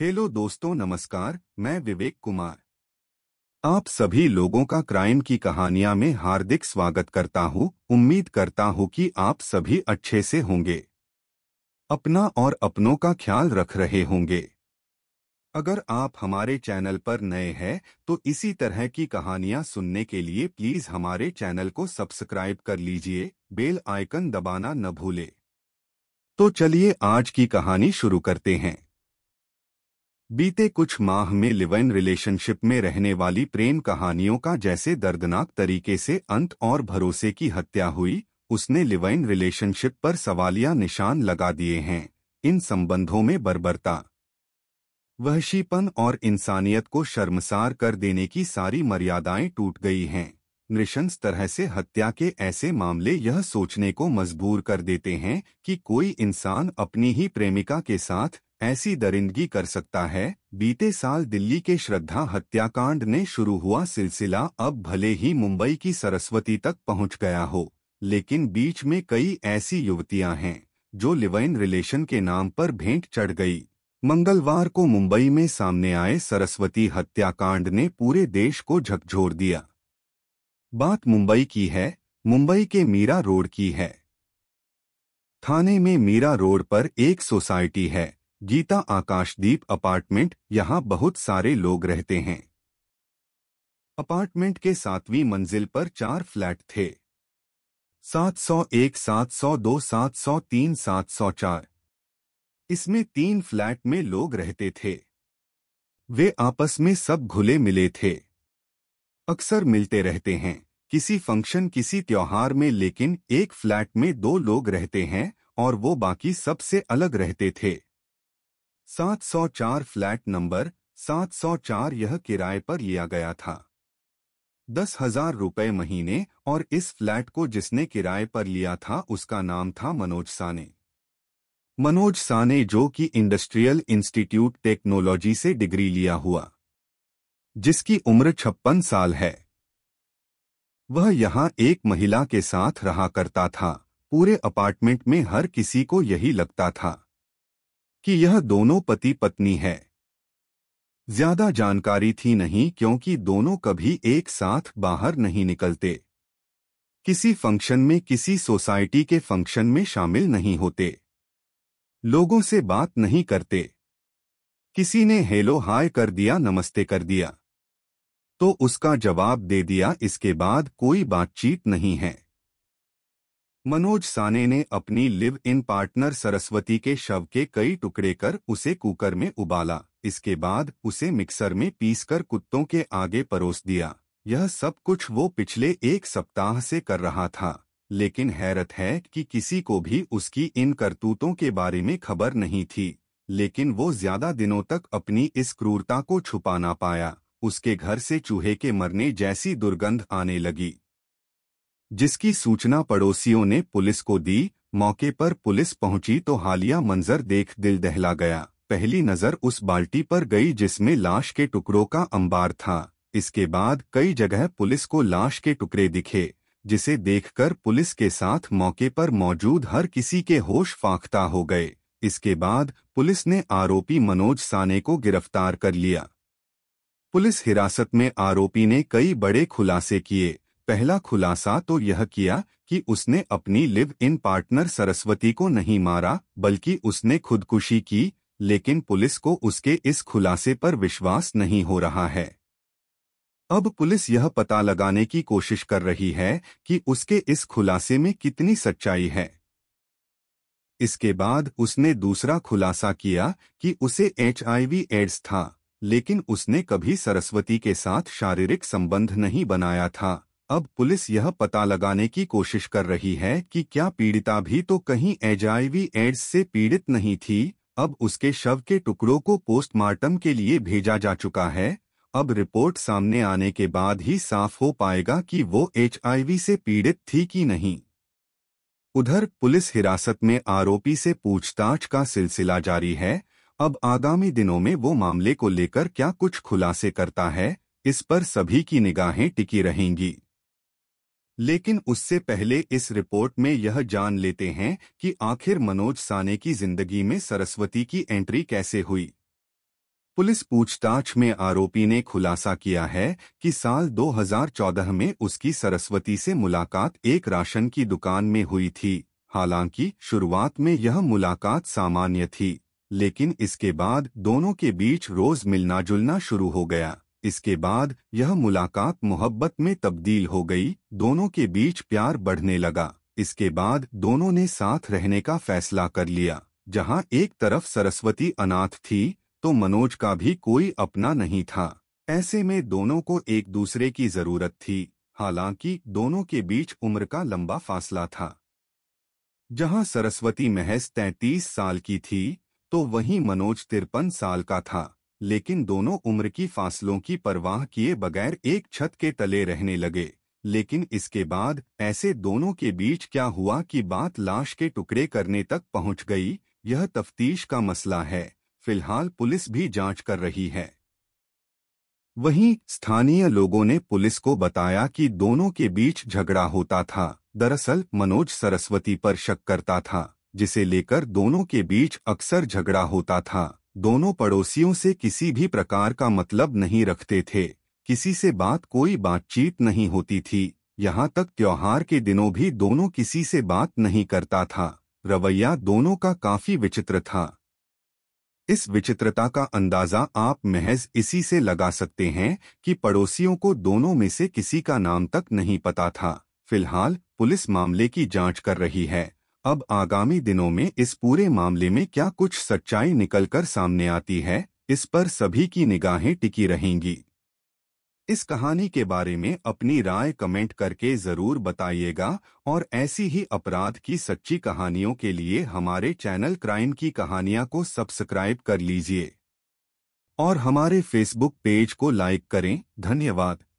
Hello दोस्तों नमस्कार मैं विवेक कुमार आप सभी लोगों का क्राइम की कहानियां में हार्दिक स्वागत करता हूं उम्मीद करता हूं कि आप सभी अच्छे से होंगे अपना और अपनों का ख्याल रख रहे होंगे अगर आप हमारे चैनल पर नए हैं तो इसी तरह की कहानियां सुनने के लिए प्लीज हमारे चैनल को सब्सक्राइब कर लीजिए बेल आइकन दबाना न भूले तो चलिए आज की कहानी शुरू करते हैं बीते कुछ माह में इन रिलेशनशिप में रहने वाली प्रेम कहानियों का जैसे दर्दनाक तरीके से अंत और भरोसे की हत्या हुई उसने इन रिलेशनशिप पर सवालिया निशान लगा दिए हैं इन संबंधों में बर्बरता वहशीपन और इंसानियत को शर्मसार कर देने की सारी मर्यादाएं टूट गई हैं नृशंस तरह से हत्या के ऐसे मामले यह सोचने को मजबूर कर देते हैं कि कोई इंसान अपनी ही प्रेमिका के साथ ऐसी दरिंदगी कर सकता है बीते साल दिल्ली के श्रद्धा हत्याकांड ने शुरू हुआ सिलसिला अब भले ही मुंबई की सरस्वती तक पहुंच गया हो लेकिन बीच में कई ऐसी युवतियां हैं जो लिवाइन रिलेशन के नाम पर भेंट चढ़ गई मंगलवार को मुंबई में सामने आए सरस्वती हत्याकांड ने पूरे देश को झकझोर दिया बात मुंबई की है मुंबई के मीरा रोड की है थाने में मीरा रोड पर एक सोसाइटी है गीता आकाशदीप अपार्टमेंट यहाँ बहुत सारे लोग रहते हैं अपार्टमेंट के सातवीं मंजिल पर चार फ्लैट थे 701, 702, 703, 704। इसमें तीन फ्लैट में लोग रहते थे वे आपस में सब घुले मिले थे अक्सर मिलते रहते हैं किसी फंक्शन किसी त्योहार में लेकिन एक फ्लैट में दो लोग रहते हैं और वो बाकी सबसे अलग रहते थे 704 फ्लैट नंबर 704 यह किराए पर लिया गया था दस हजार रुपये महीने और इस फ्लैट को जिसने किराए पर लिया था उसका नाम था मनोज साने मनोज साने जो कि इंडस्ट्रियल इंस्टीट्यूट टेक्नोलॉजी से डिग्री लिया हुआ जिसकी उम्र छप्पन साल है वह यहाँ एक महिला के साथ रहा करता था पूरे अपार्टमेंट में हर किसी को यही लगता था कि यह दोनों पति पत्नी है ज्यादा जानकारी थी नहीं क्योंकि दोनों कभी एक साथ बाहर नहीं निकलते किसी फंक्शन में किसी सोसाइटी के फंक्शन में शामिल नहीं होते लोगों से बात नहीं करते किसी ने हेलो हाय कर दिया नमस्ते कर दिया तो उसका जवाब दे दिया इसके बाद कोई बातचीत नहीं है मनोज साने ने अपनी लिव इन पार्टनर सरस्वती के शव के कई टुकड़े कर उसे कुकर में उबाला इसके बाद उसे मिक्सर में पीसकर कुत्तों के आगे परोस दिया यह सब कुछ वो पिछले एक सप्ताह से कर रहा था लेकिन हैरत है कि किसी को भी उसकी इन करतूतों के बारे में खबर नहीं थी लेकिन वो ज्यादा दिनों तक अपनी इस क्रूरता को छुपा ना पाया उसके घर से चूहे के मरने जैसी दुर्गंध आने लगी जिसकी सूचना पड़ोसियों ने पुलिस को दी मौके पर पुलिस पहुंची तो हालिया मंजर देख दिल दहला गया पहली नज़र उस बाल्टी पर गई जिसमें लाश के टुकड़ों का अंबार था इसके बाद कई जगह पुलिस को लाश के टुकड़े दिखे जिसे देखकर पुलिस के साथ मौके पर मौजूद हर किसी के होश फाख्ता हो गए इसके बाद पुलिस ने आरोपी मनोज साने को गिरफ्तार कर लिया पुलिस हिरासत में आरोपी ने कई बड़े खुलासे किए पहला खुलासा तो यह किया कि उसने अपनी लिव इन पार्टनर सरस्वती को नहीं मारा बल्कि उसने खुदकुशी की लेकिन पुलिस को उसके इस खुलासे पर विश्वास नहीं हो रहा है अब पुलिस यह पता लगाने की कोशिश कर रही है कि उसके इस खुलासे में कितनी सच्चाई है इसके बाद उसने दूसरा खुलासा किया कि उसे एचआईवी एड्स था लेकिन उसने कभी सरस्वती के साथ शारीरिक संबंध नहीं बनाया था अब पुलिस यह पता लगाने की कोशिश कर रही है कि क्या पीड़िता भी तो कहीं एचआईवी एड्स से पीड़ित नहीं थी अब उसके शव के टुकड़ों को पोस्टमार्टम के लिए भेजा जा चुका है अब रिपोर्ट सामने आने के बाद ही साफ हो पाएगा कि वो एचआईवी से पीड़ित थी कि नहीं उधर पुलिस हिरासत में आरोपी से पूछताछ का सिलसिला जारी है अब आगामी दिनों में वो मामले को लेकर क्या कुछ खुलासे करता है इस पर सभी की निगाहें टिकी रहेंगी लेकिन उससे पहले इस रिपोर्ट में यह जान लेते हैं कि आखिर मनोज साने की जिंदगी में सरस्वती की एंट्री कैसे हुई पुलिस पूछताछ में आरोपी ने खुलासा किया है कि साल 2014 में उसकी सरस्वती से मुलाकात एक राशन की दुकान में हुई थी हालांकि शुरुआत में यह मुलाकात सामान्य थी लेकिन इसके बाद दोनों के बीच रोज मिलना जुलना शुरू हो गया इसके बाद यह मुलाकात मोहब्बत में तब्दील हो गई दोनों के बीच प्यार बढ़ने लगा इसके बाद दोनों ने साथ रहने का फैसला कर लिया जहां एक तरफ सरस्वती अनाथ थी तो मनोज का भी कोई अपना नहीं था ऐसे में दोनों को एक दूसरे की जरूरत थी हालांकि दोनों के बीच उम्र का लंबा फासला था जहां सरस्वती महज तैतीस साल की थी तो वहीं मनोज तिरपन साल का था लेकिन दोनों उम्र की फासलों की परवाह किए बगैर एक छत के तले रहने लगे लेकिन इसके बाद ऐसे दोनों के बीच क्या हुआ कि बात लाश के टुकड़े करने तक पहुंच गई यह तफ्तीश का मसला है फिलहाल पुलिस भी जांच कर रही है वहीं स्थानीय लोगों ने पुलिस को बताया कि दोनों के बीच झगड़ा होता था दरअसल मनोज सरस्वती पर शक करता था जिसे लेकर दोनों के बीच अक्सर झगड़ा होता था दोनों पड़ोसियों से किसी भी प्रकार का मतलब नहीं रखते थे किसी से बात कोई बातचीत नहीं होती थी यहाँ तक त्योहार के दिनों भी दोनों किसी से बात नहीं करता था रवैया दोनों का काफी विचित्र था इस विचित्रता का अंदाजा आप महज इसी से लगा सकते हैं कि पड़ोसियों को दोनों में से किसी का नाम तक नहीं पता था फिलहाल पुलिस मामले की जांच कर रही है अब आगामी दिनों में इस पूरे मामले में क्या कुछ सच्चाई निकलकर सामने आती है इस पर सभी की निगाहें टिकी रहेंगी इस कहानी के बारे में अपनी राय कमेंट करके ज़रूर बताइएगा और ऐसी ही अपराध की सच्ची कहानियों के लिए हमारे चैनल क्राइम की कहानियां को सब्सक्राइब कर लीजिए और हमारे फेसबुक पेज को लाइक करें धन्यवाद